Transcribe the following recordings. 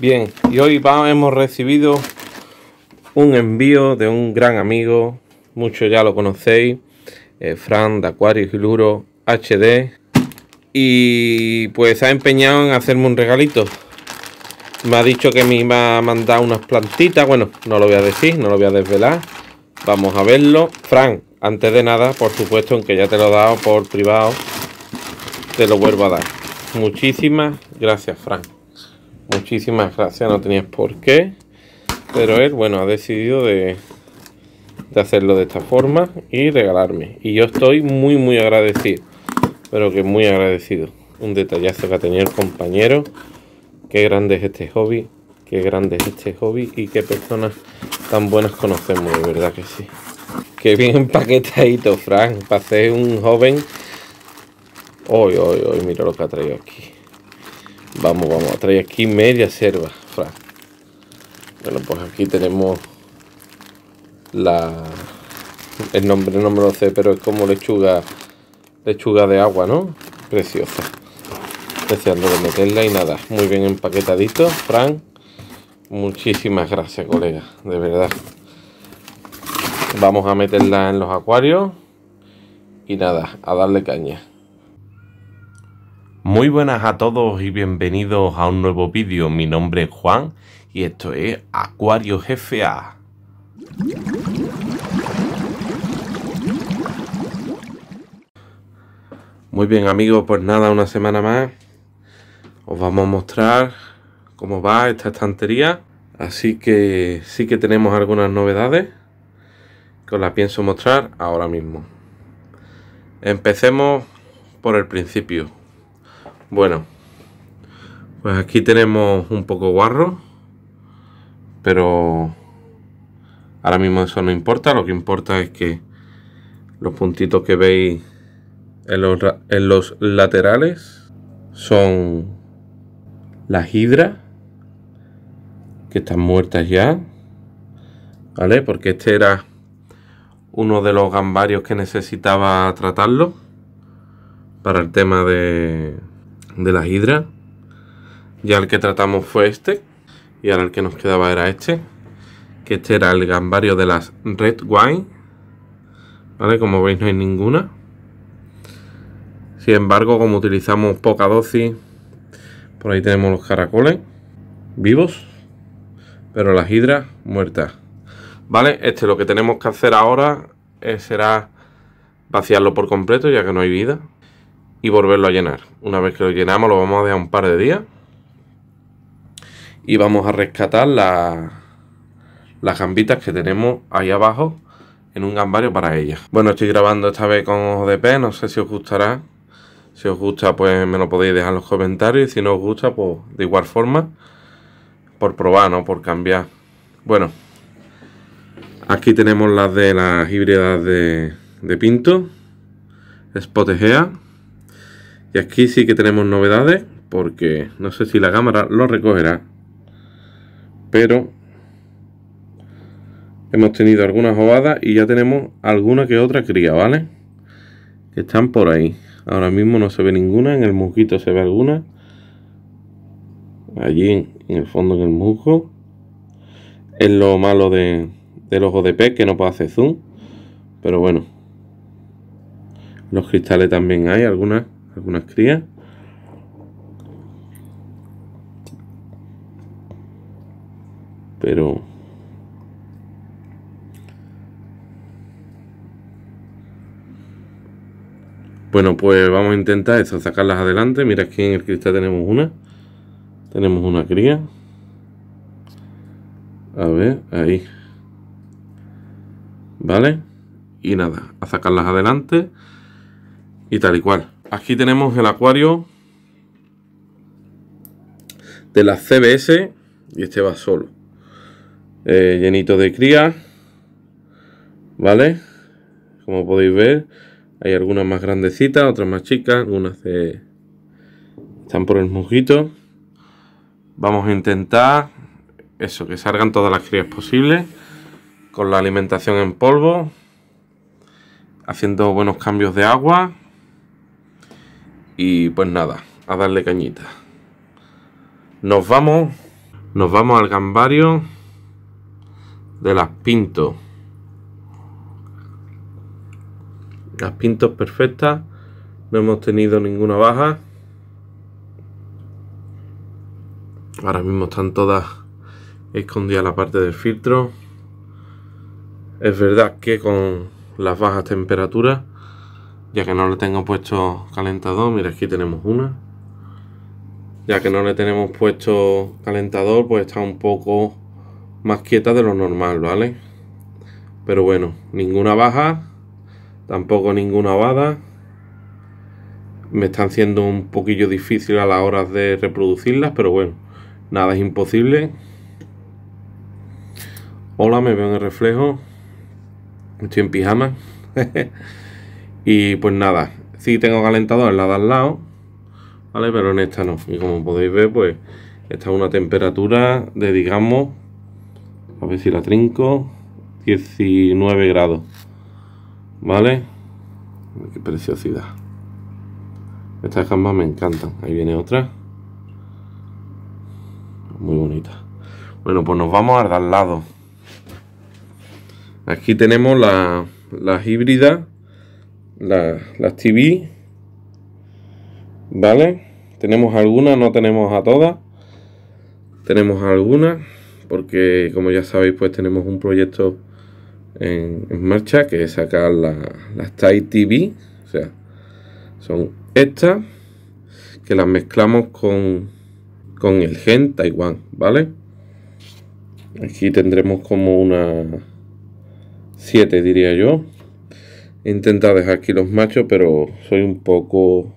Bien, y hoy hemos recibido un envío de un gran amigo, muchos ya lo conocéis, eh, Fran de Acuario Giluro HD, y pues ha empeñado en hacerme un regalito. Me ha dicho que me iba a mandar unas plantitas, bueno, no lo voy a decir, no lo voy a desvelar, vamos a verlo. Fran, antes de nada, por supuesto, aunque ya te lo he dado por privado, te lo vuelvo a dar. Muchísimas gracias, Fran. Muchísimas gracias, no tenías por qué. Pero él, bueno, ha decidido de, hacerlo de esta forma y regalarme. Y yo estoy muy, muy agradecido. Pero que muy agradecido. Un detallazo que ha tenido el compañero. Qué grande es este hobby. Qué grande es este hobby. Y qué personas tan buenas conocemos, de verdad que sí. Qué bien empaquetadito, Frank. ser un joven. Hoy, hoy, hoy, mira lo que ha traído aquí. Vamos, vamos trae aquí media serva, Fran. Bueno, pues aquí tenemos la... El nombre no me lo sé, pero es como lechuga lechuga de agua, ¿no? Preciosa. Deseando de meterla y nada. Muy bien empaquetadito, Fran. Muchísimas gracias, colega. De verdad. Vamos a meterla en los acuarios. Y nada, a darle caña. Muy buenas a todos y bienvenidos a un nuevo vídeo. Mi nombre es Juan y esto es Acuario GFA. Muy bien amigos, pues nada, una semana más. Os vamos a mostrar cómo va esta estantería. Así que sí que tenemos algunas novedades que os las pienso mostrar ahora mismo. Empecemos por el principio. Bueno, pues aquí tenemos un poco guarro, pero ahora mismo eso no importa, lo que importa es que los puntitos que veis en los, en los laterales son las hidras, que están muertas ya, ¿vale? Porque este era uno de los gambarios que necesitaba tratarlo para el tema de de la hidra. Ya el que tratamos fue este. Y ahora el que nos quedaba era este. Que este era el gambario de las Red Wine. ¿Vale? Como veis no hay ninguna. Sin embargo, como utilizamos poca dosis, por ahí tenemos los caracoles vivos, pero las hidras muertas. ¿Vale? Este lo que tenemos que hacer ahora eh, será vaciarlo por completo, ya que no hay vida y volverlo a llenar. Una vez que lo llenamos lo vamos a dejar un par de días y vamos a rescatar las gambitas que tenemos ahí abajo en un gambario para ellas. Bueno, estoy grabando esta vez con ojo de pez, no sé si os gustará. Si os gusta, pues me lo podéis dejar en los comentarios. Y si no os gusta, pues de igual forma, por probar, ¿no? Por cambiar. Bueno, aquí tenemos las de las híbridas de, de Pinto, Spotegea. Y aquí sí que tenemos novedades, porque no sé si la cámara lo recogerá, pero hemos tenido algunas ovadas y ya tenemos alguna que otra cría, ¿vale? Que están por ahí. Ahora mismo no se ve ninguna, en el musquito se ve alguna. Allí en, el fondo en el musgo. Es lo malo de, del ojo de pez que no puede hacer zoom. Pero bueno. Los cristales también hay, algunas algunas crías. Pero... Bueno, pues vamos a intentar eso, sacarlas adelante. Mira aquí en el cristal tenemos una. Tenemos una cría. A ver, ahí. ¿Vale? Y nada, a sacarlas adelante. Y tal y cual. Aquí tenemos el acuario de la CBS y este va solo. Eh, llenito de cría. ¿Vale? Como podéis ver, hay algunas más grandecitas, otras más chicas, algunas están por el mojito. Vamos a intentar eso, que salgan todas las crías posibles, con la alimentación en polvo, haciendo buenos cambios de agua y pues nada, a darle cañita. Nos vamos. Nos vamos al gambario de las pintos. Las pintos perfectas. No hemos tenido ninguna baja. Ahora mismo están todas escondidas la parte del filtro. Es verdad que con las bajas temperaturas ya que no le tengo puesto calentador, mira aquí tenemos una. Ya que no le tenemos puesto calentador, pues está un poco más quieta de lo normal, ¿vale? Pero bueno, ninguna baja, tampoco ninguna bada. Me están haciendo un poquillo difícil a la hora de reproducirlas, pero bueno, nada es imposible. Hola, me veo en el reflejo. Estoy en pijama. Y pues nada, sí tengo calentador en la de al lado, ¿vale? Pero en esta no. Y como podéis ver, pues esta es una temperatura de, digamos, a ver si la trinco, 19 grados, ¿vale? Qué preciosidad. Estas jambas me encantan. Ahí viene otra. Muy bonita. Bueno, pues nos vamos a dar al lado. Aquí tenemos la, las híbridas la, las TV, ¿vale? Tenemos algunas, no tenemos a todas, tenemos algunas, porque como ya sabéis, pues tenemos un proyecto en, marcha que es sacar la, las TV, o sea, son estas que las mezclamos con, con el Gen Taiwan, ¿vale? Aquí tendremos como una 7, diría yo, intenta dejar aquí los machos, pero soy un poco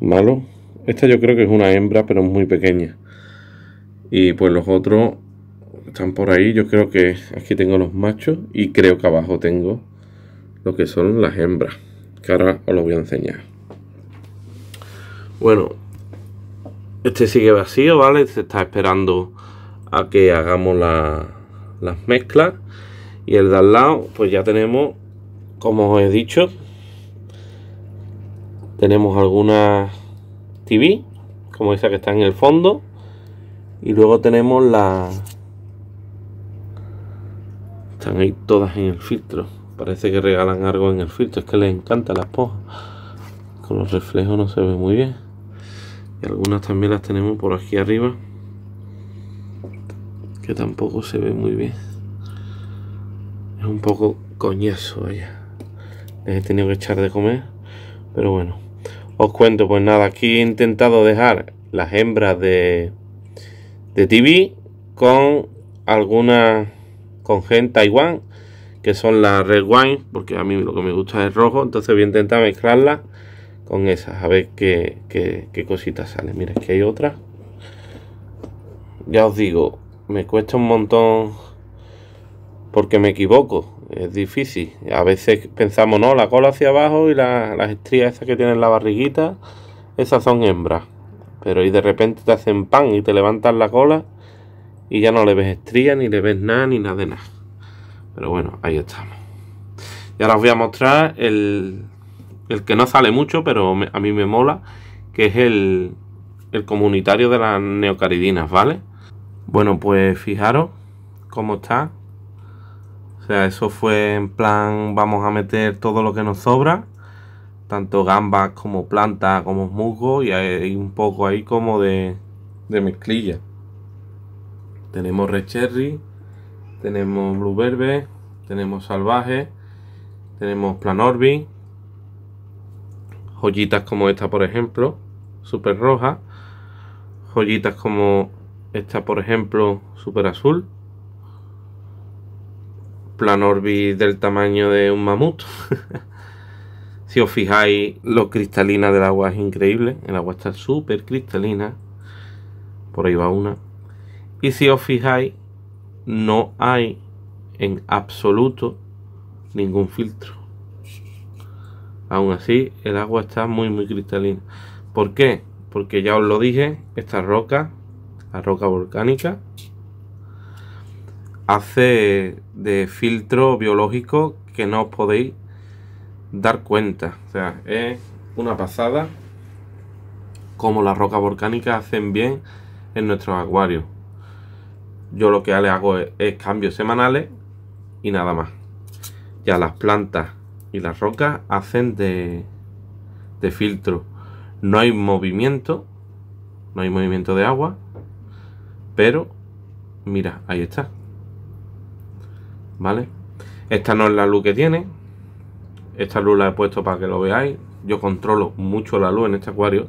malo. Esta yo creo que es una hembra, pero es muy pequeña. Y pues los otros están por ahí. Yo creo que aquí tengo los machos y creo que abajo tengo lo que son las hembras. Que ahora os lo voy a enseñar. Bueno, este sigue vacío, ¿vale? Se está esperando a que hagamos la, las mezclas y el de al lado pues ya tenemos como os he dicho tenemos algunas TV como esa que está en el fondo y luego tenemos las están ahí todas en el filtro parece que regalan algo en el filtro es que les encanta las pojas con los reflejos no se ve muy bien y algunas también las tenemos por aquí arriba que tampoco se ve muy bien un poco coñazo ya. Les he tenido que echar de comer. Pero bueno. Os cuento, pues nada, aquí he intentado dejar las hembras de, de TV con algunas con gente Taiwán, que son las Red Wine, porque a mí lo que me gusta es rojo, entonces voy a intentar mezclarlas con esas, a ver qué, qué, cositas sale. Mira, que hay otra. Ya os digo, me cuesta un montón porque me equivoco, es difícil. A veces pensamos, no, la cola hacia abajo y las estrías esas que tienen la barriguita, esas son hembras. Pero y de repente te hacen pan y te levantan la cola y ya no le ves estrías, ni le ves nada, ni nada de nada. Pero bueno, ahí estamos. Y ahora os voy a mostrar el, que no sale mucho, pero a mí me mola, que es el, el comunitario de las neocaridinas, ¿vale? Bueno, pues fijaros cómo está eso fue en plan, vamos a meter todo lo que nos sobra, tanto gambas como plantas, como musgo, y hay un poco ahí como de, mezclilla. Tenemos recherry tenemos blue tenemos salvaje, tenemos plan orbi, joyitas como esta por ejemplo, super roja, joyitas como esta por ejemplo, super azul Planorbi del tamaño de un mamut. si os fijáis, lo cristalina del agua es increíble. El agua está súper cristalina. Por ahí va una. Y si os fijáis, no hay en absoluto ningún filtro. Aún así, el agua está muy, muy cristalina. ¿Por qué? Porque ya os lo dije, esta roca, la roca volcánica, hace de filtro biológico que no os podéis dar cuenta. O sea, es una pasada como las rocas volcánicas hacen bien en nuestros acuarios. Yo lo que le hago es, cambios semanales y nada más. Ya las plantas y las rocas hacen de, de filtro. No hay movimiento, no hay movimiento de agua, pero mira, ahí está, ¿vale? Esta no es la luz que tiene. Esta luz la he puesto para que lo veáis. Yo controlo mucho la luz en este acuario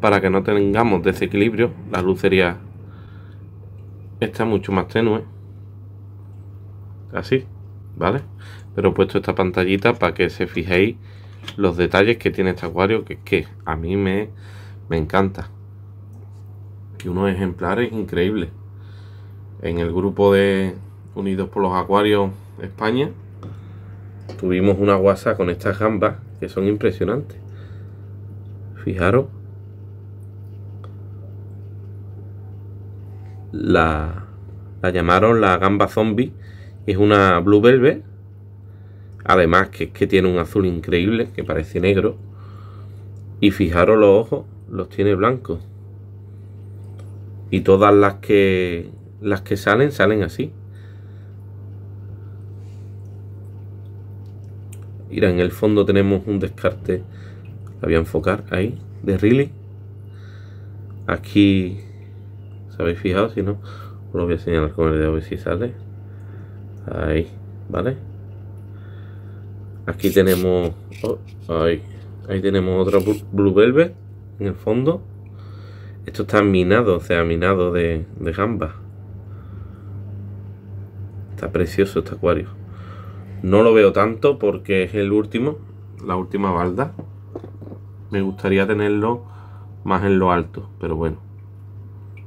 para que no tengamos desequilibrio. La luz sería... Esta mucho más tenue. Así, ¿vale? Pero he puesto esta pantallita para que se fijéis los detalles que tiene este acuario que, es que a mí me, me encanta. Y unos ejemplares increíbles. En el grupo de, unidos por los acuarios España, tuvimos una guasa con estas gambas que son impresionantes. Fijaros La, llamaron la gamba zombie. Es una blue velvet. Además que es que tiene un azul increíble que parece negro. Y fijaros los ojos, los tiene blancos. Y todas las que las que salen salen así. Mira, en el fondo tenemos un descarte. La voy a enfocar ahí, de Riley. Aquí, ¿se habéis fijado? Si no, os lo voy a señalar con el dedo a ver si sale. Ahí, ¿vale? Aquí tenemos... Oh, ahí. tenemos otro Blue Velvet en el fondo. Esto está minado, o sea, minado de, de gamba. Está precioso este acuario. No lo veo tanto porque es el último, la última balda. Me gustaría tenerlo más en lo alto, pero bueno.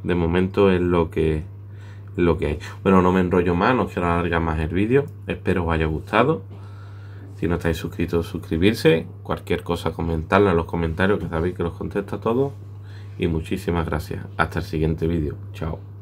De momento es lo que, lo que hay. Bueno, no me enrollo más, no quiero alargar más el vídeo. Espero os haya gustado. Si no estáis suscritos, suscribirse. Cualquier cosa, comentarla en los comentarios, que sabéis que los contesto a todos. Y muchísimas gracias. Hasta el siguiente vídeo. Chao.